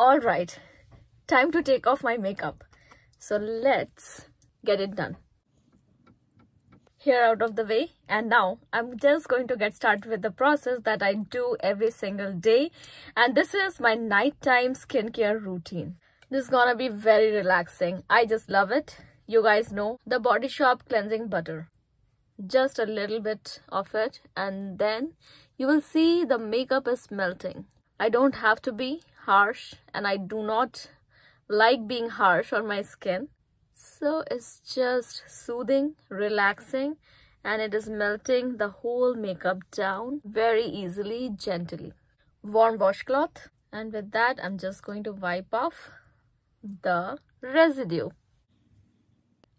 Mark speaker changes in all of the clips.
Speaker 1: All right, time to take off my makeup. So let's get it done. Here out of the way and now I'm just going to get started with the process that I do every single day and this is my nighttime skincare routine. This is gonna be very relaxing. I just love it. You guys know the Body Shop cleansing butter. Just a little bit of it and then you will see the makeup is melting. I don't have to be harsh and I do not like being harsh on my skin. So it's just soothing, relaxing and it is melting the whole makeup down very easily, gently. Warm washcloth and with that I'm just going to wipe off the residue.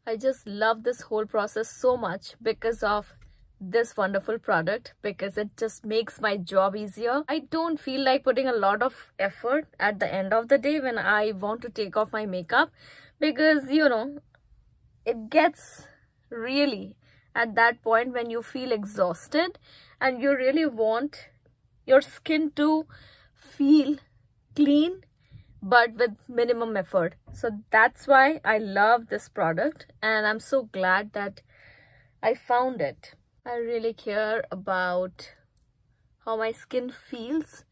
Speaker 1: I just love this whole process so much because of this wonderful product because it just makes my job easier. I don't feel like putting a lot of effort at the end of the day when I want to take off my makeup because you know it gets really at that point when you feel exhausted and you really want your skin to feel clean but with minimum effort so that's why i love this product and i'm so glad that i found it I really care about how my skin feels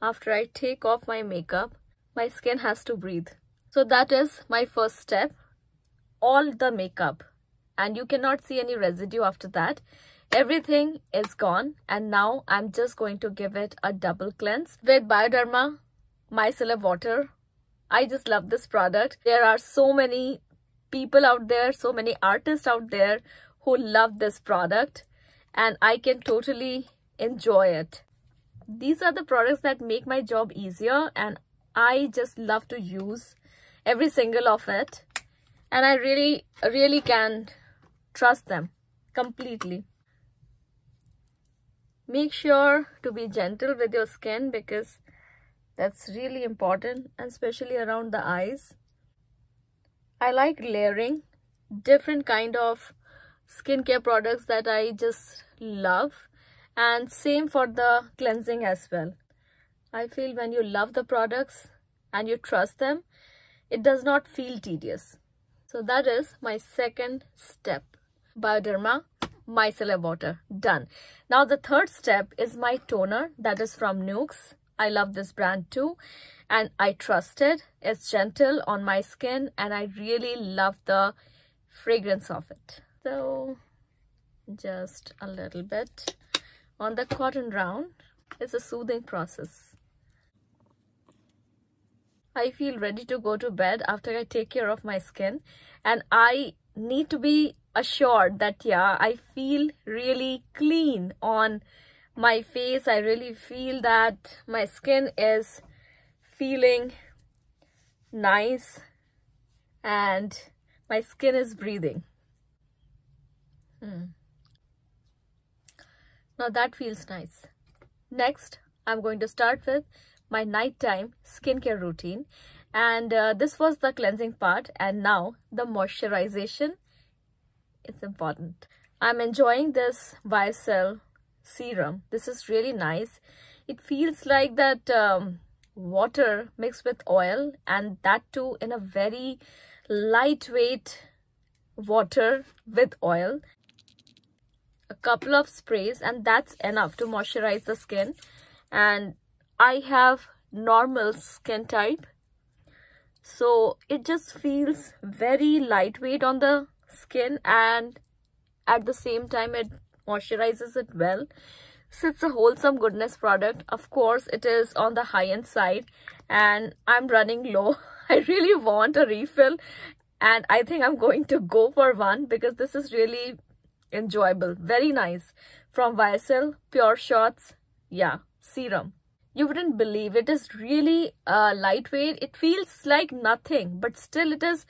Speaker 1: after I take off my makeup. My skin has to breathe. So that is my first step. All the makeup and you cannot see any residue after that. Everything is gone and now I'm just going to give it a double cleanse with Bioderma Micellar Water. I just love this product. There are so many people out there, so many artists out there who love this product and I can totally enjoy it. These are the products that make my job easier and I just love to use every single of it and I really really can trust them completely. Make sure to be gentle with your skin because that's really important and especially around the eyes. I like layering different kind of skincare products that I just love and same for the cleansing as well. I feel when you love the products and you trust them, it does not feel tedious. So that is my second step. Bioderma micellar water. Done. Now the third step is my toner that is from Nukes. I love this brand too and I trust it. It's gentle on my skin and I really love the fragrance of it. So just a little bit on the cotton round. It's a soothing process. I feel ready to go to bed after I take care of my skin and I need to be assured that yeah, I feel really clean on my face. I really feel that my skin is feeling nice and my skin is breathing. Hmm. Now that feels nice. Next, I'm going to start with my nighttime skincare routine. And uh, this was the cleansing part and now the moisturization. It's important. I'm enjoying this YSL serum. This is really nice. It feels like that um, water mixed with oil and that too in a very lightweight water with oil couple of sprays and that's enough to moisturize the skin and I have normal skin type so it just feels very lightweight on the skin and at the same time it moisturizes it well so it's a wholesome goodness product of course it is on the high end side and i'm running low i really want a refill and i think i'm going to go for one because this is really enjoyable very nice from YSL pure shots yeah serum you wouldn't believe it is really uh, lightweight it feels like nothing but still it is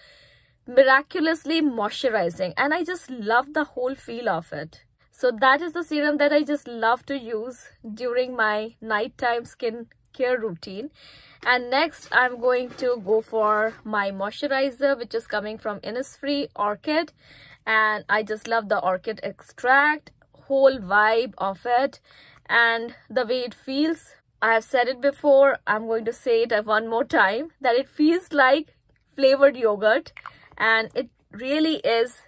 Speaker 1: miraculously moisturizing and I just love the whole feel of it so that is the serum that I just love to use during my nighttime skin care routine and next i'm going to go for my moisturizer which is coming from innisfree orchid and I just love the orchid extract whole vibe of it and the way it feels I have said it before I'm going to say it one more time that it feels like flavored yogurt and it really is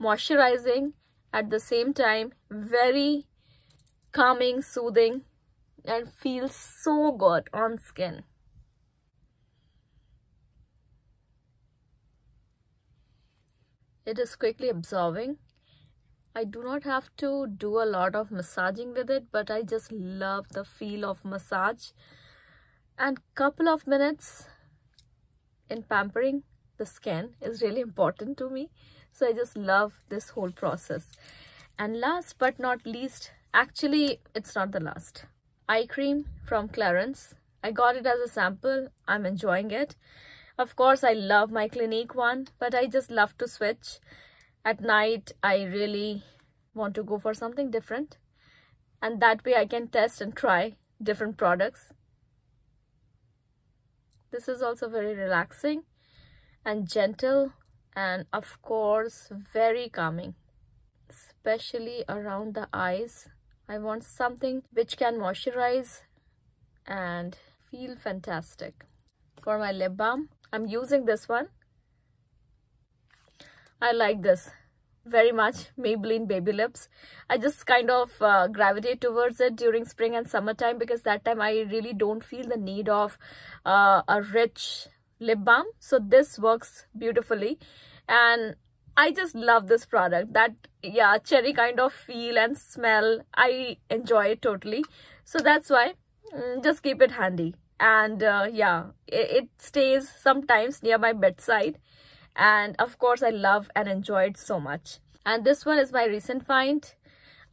Speaker 1: moisturizing at the same time very calming soothing and feels so good on skin it is quickly absorbing I do not have to do a lot of massaging with it but I just love the feel of massage and couple of minutes in pampering the skin is really important to me so I just love this whole process and last but not least actually it's not the last eye cream from Clarence I got it as a sample I'm enjoying it of course, I love my Clinique one, but I just love to switch. At night, I really want to go for something different. And that way I can test and try different products. This is also very relaxing and gentle and of course very calming especially around the eyes i want something which can moisturize and feel fantastic for my lip balm I'm using this one. I like this very much Maybelline Baby Lips. I just kind of uh, gravitate towards it during spring and summertime because that time I really don't feel the need of uh, a rich lip balm. So this works beautifully and I just love this product. That, yeah, cherry kind of feel and smell. I enjoy it totally. So that's why mm, just keep it handy and uh, yeah it, it stays sometimes near my bedside and of course i love and enjoy it so much and this one is my recent find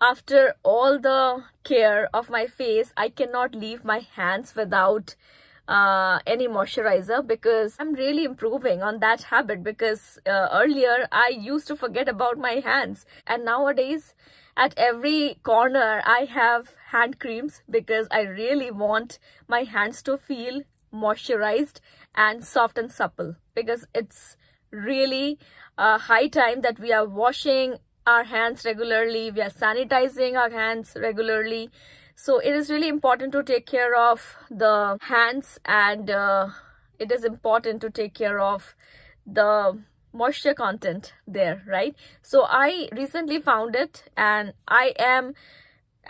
Speaker 1: after all the care of my face i cannot leave my hands without uh, any moisturizer because I'm really improving on that habit because uh, earlier I used to forget about my hands and nowadays at every corner I have hand creams because I really want my hands to feel moisturized and soft and supple because it's really uh, high time that we are washing our hands regularly we are sanitizing our hands regularly so it is really important to take care of the hands and uh, it is important to take care of the moisture content there right so i recently found it and i am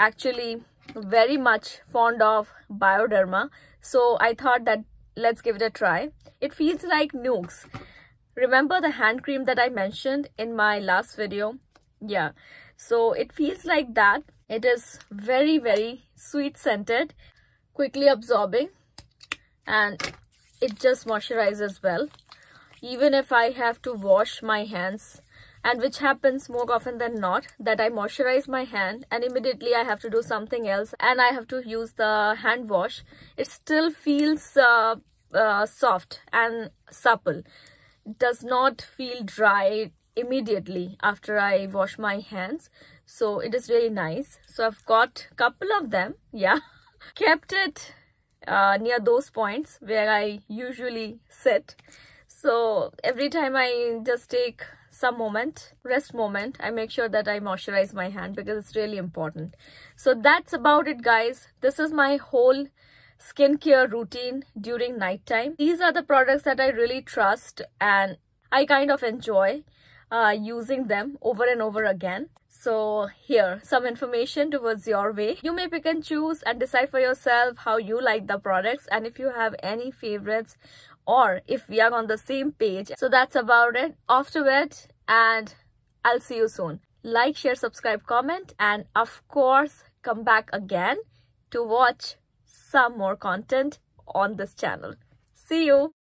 Speaker 1: actually very much fond of Bioderma. So I thought that let's give it a try. It feels like Nukes. Remember the hand cream that I mentioned in my last video? Yeah. So it feels like that. It is very, very sweet scented, quickly absorbing and it just moisturizes well. Even if I have to wash my hands and which happens more often than not that I moisturize my hand and immediately I have to do something else and I have to use the hand wash it still feels uh, uh, soft and supple it does not feel dry immediately after I wash my hands so it is really nice so I've got couple of them yeah kept it uh, near those points where I usually sit so every time I just take some moment rest moment i make sure that i moisturize my hand because it's really important so that's about it guys this is my whole skincare routine during nighttime these are the products that i really trust and i kind of enjoy uh, using them over and over again so here some information towards your way you may pick and choose and decide for yourself how you like the products and if you have any favorites or if we are on the same page. So that's about it. Afterward, and I'll see you soon. Like, share, subscribe, comment and of course come back again to watch some more content on this channel. See you!